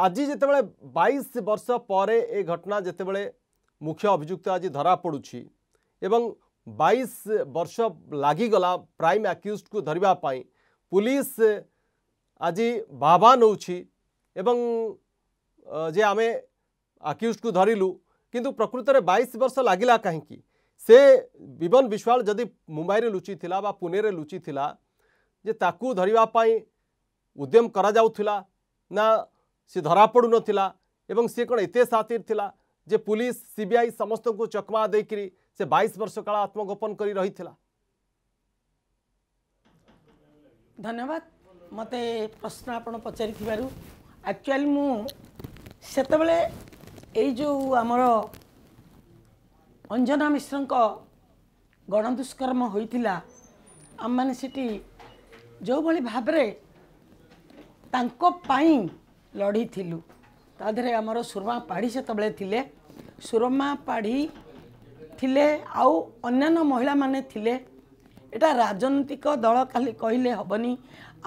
आज जिते बैश वर्ष पर यह घटना जिते बड़े मुख्य अभिजुक्त आज धरा पड़ू एवं बैश वर्ष लगला प्राइम आक्यूज को धरवापी पुलिस आज बाबा एवं जे आमे आक्यूज को धरलु किंतु प्रकृत में बैश वर्ष लगला कहीं से बीवन विश्वाल जदि मुंबई में लुचि पुणे लुचि जे ताकू धरवापी उद्यम करा कर सी धरा पड़ू ना सी कौन एत सातिर था जे पुलिस सीबीआई समस्त को चकमा देकर से बैश वर्ष काल आत्मगोपन कर रही था धन्यवाद मत प्रश्न आप पचारि एक्चुअली मुतबले यो आमर अंजना मिश्र गण दुष्कर्म होता आम मैंने जो भाव ଲଢ଼ିଥିଲୁ ତା ଦେହରେ ଆମର ସୁରମା ପାଢ଼ୀ ସେତେବେଳେ ଥିଲେ ସୁରମା ପାଢ଼ୀ ଥିଲେ ଆଉ ଅନ୍ୟାନ୍ୟ ମହିଳାମାନେ ଥିଲେ ଏଇଟା ରାଜନୈତିକ ଦଳ ଖାଲି କହିଲେ ହେବନି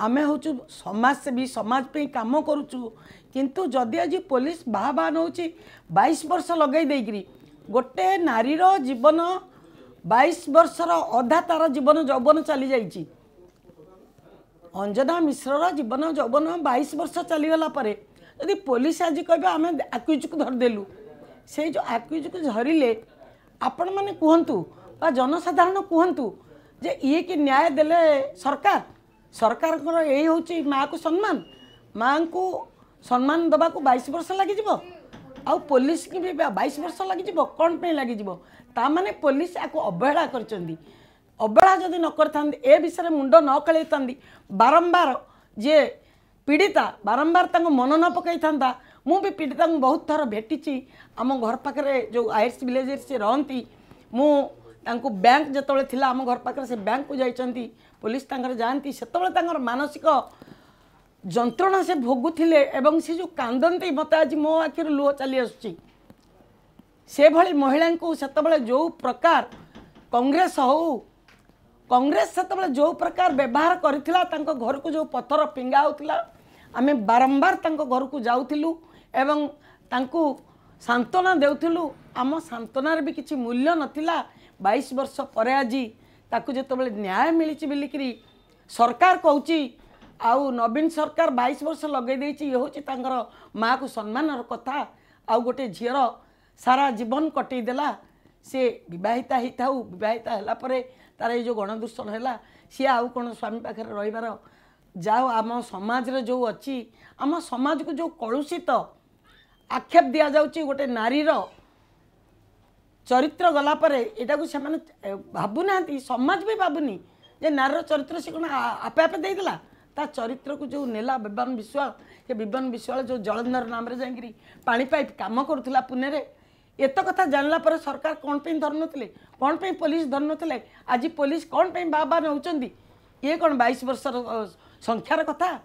ଆମେ ହେଉଛୁ ସମାଜସେବୀ ସମାଜ ପାଇଁ କାମ କରୁଛୁ କିନ୍ତୁ ଯଦି ଆଜି ପୋଲିସ ବାହା ବାହା ନେଉଛି ବାଇଶ ବର୍ଷ ଲଗାଇ ଦେଇକିରି ଗୋଟେ ନାରୀର ଜୀବନ ବାଇଶ ବର୍ଷର ଅଧା ତାର ଜୀବନ ଯୌବନ ଚାଲିଯାଇଛି ଅଞ୍ଜନା ମିଶ୍ରର ଜୀବନ ଯୌବନ ବାଇଶ ବର୍ଷ ଚାଲିଗଲା ପରେ ଯଦି ପୋଲିସ ଆଜି କହିବେ ଆମେ ଆକ୍ୟୁଜକୁ ଧରିଦେଲୁ ସେଇ ଯେଉଁ ଆକ୍ୟୁଜକୁ ଧରିଲେ ଆପଣମାନେ କୁହନ୍ତୁ ବା ଜନସାଧାରଣ କୁହନ୍ତୁ ଯେ ଇଏ କି ନ୍ୟାୟ ଦେଲେ ସରକାର ସରକାରଙ୍କର ଏଇ ହେଉଛି ମାଆକୁ ସମ୍ମାନ ମାଆଙ୍କୁ ସମ୍ମାନ ଦେବାକୁ ବାଇଶ ବର୍ଷ ଲାଗିଯିବ ଆଉ ପୋଲିସ କି ବି ବାଇଶ ବର୍ଷ ଲାଗିଯିବ କ'ଣ ପାଇଁ ଲାଗିଯିବ ତାମାନେ ପୋଲିସ ଆକୁ ଅବହେଳା କରିଛନ୍ତି ଅବହେଳା ଯଦି ନ କରିଥାନ୍ତି ଏ ବିଷୟରେ ମୁଣ୍ଡ ନ ଖେଳେଇଥାନ୍ତି ବାରମ୍ବାର ଯିଏ ପୀଡ଼ିତା ବାରମ୍ବାର ତାଙ୍କୁ ମନ ନ ପକାଇଥାନ୍ତା ମୁଁ ବି ପୀଡ଼ିତାଙ୍କୁ ବହୁତ ଥର ଭେଟିଛି ଆମ ଘର ପାଖରେ ଯେଉଁ ଆଇଏସ୍ ଭିଲେଜରେ ସେ ରହନ୍ତି ମୁଁ ତାଙ୍କୁ ବ୍ୟାଙ୍କ ଯେତେବେଳେ ଥିଲା ଆମ ଘର ପାଖରେ ସେ ବ୍ୟାଙ୍କକୁ ଯାଇଛନ୍ତି ପୋଲିସ ତାଙ୍କର ଯାଆନ୍ତି ସେତେବେଳେ ତାଙ୍କର ମାନସିକ ଯନ୍ତ୍ରଣା ସେ ଭୋଗୁଥିଲେ ଏବଂ ସେ ଯେଉଁ କାନ୍ଦନ୍ତି ମୋତେ ଆଜି ମୋ ଆଖିରୁ ଲୁହ ଚାଲି ଆସୁଛି ସେଭଳି ମହିଳାଙ୍କୁ ସେତେବେଳେ ଯେଉଁ ପ୍ରକାର କଂଗ୍ରେସ ହେଉ କଂଗ୍ରେସ ସେତେବେଳେ ଯେଉଁ ପ୍ରକାର ବ୍ୟବହାର କରିଥିଲା ତାଙ୍କ ଘରକୁ ଯେଉଁ ପଥର ଫିଙ୍ଗା ହେଉଥିଲା ଆମେ ବାରମ୍ବାର ତାଙ୍କ ଘରକୁ ଯାଉଥିଲୁ ଏବଂ ତାଙ୍କୁ ସାନ୍ତ୍ୱନା ଦେଉଥିଲୁ ଆମ ସାନ୍ତ୍ୱନାରେ ବି କିଛି ମୂଲ୍ୟ ନଥିଲା ବାଇଶ ବର୍ଷ ପରେ ଆଜି ତାକୁ ଯେତେବେଳେ ନ୍ୟାୟ ମିଳିଛି ବୋଲିକିରି ସରକାର କହୁଛି ଆଉ ନବୀନ ସରକାର ବାଇଶ ବର୍ଷ ଲଗେଇ ଦେଇଛି ଇଏ ହେଉଛି ତାଙ୍କର ମାଆକୁ ସମ୍ମାନର କଥା ଆଉ ଗୋଟେ ଝିଅର ସାରା ଜୀବନ କଟେଇ ଦେଲା ସେ ବିବାହିତା ହେଇଥାଉ ବିବାହିତା ହେଲା ପରେ ତାର ଏଇ ଯେଉଁ ଗଣଦୂଷଣ ହେଲା ସିଏ ଆଉ କ'ଣ ସ୍ୱାମୀ ପାଖରେ ରହିବାର ଯାହା ଆମ ସମାଜରେ ଯେଉଁ ଅଛି ଆମ ସମାଜକୁ ଯେଉଁ କଳୁଷିତ ଆକ୍ଷେପ ଦିଆଯାଉଛି ଗୋଟେ ନାରୀର ଚରିତ୍ର ଗଲା ପରେ ଏଇଟାକୁ ସେମାନେ ଭାବୁନାହାନ୍ତି ସମାଜ ବି ଭାବୁନି ଯେ ନାରୀର ଚରିତ୍ର ସେ କ'ଣ ଆପେ ଆପେ ଦେଇଥିଲା ତା ଚରିତ୍ରକୁ ଯେଉଁ ନେଲା ବିବାନ ବିଶ୍ୱାଳ ସେ ବିବାନ ବିଶ୍ୱାଳ ଯେଉଁ ଜଳନ୍ଧର ନାମରେ ଯାଇକିରି ପାଣି ପାଇପ୍ କାମ କରୁଥିଲା ପୁନେରେ ଏତ କଥା ଜାଣିଲା ପରେ ସରକାର କ'ଣ ପାଇଁ ଧରୁନଥିଲେ କ'ଣ ପାଇଁ ପୋଲିସ ଧରୁନଥିଲେ ଆଜି ପୋଲିସ କ'ଣ ପାଇଁ ବାବା ନେଉଛନ୍ତି ଇଏ କ'ଣ ବାଇଶ ବର୍ଷର ସଂଖ୍ୟାର କଥା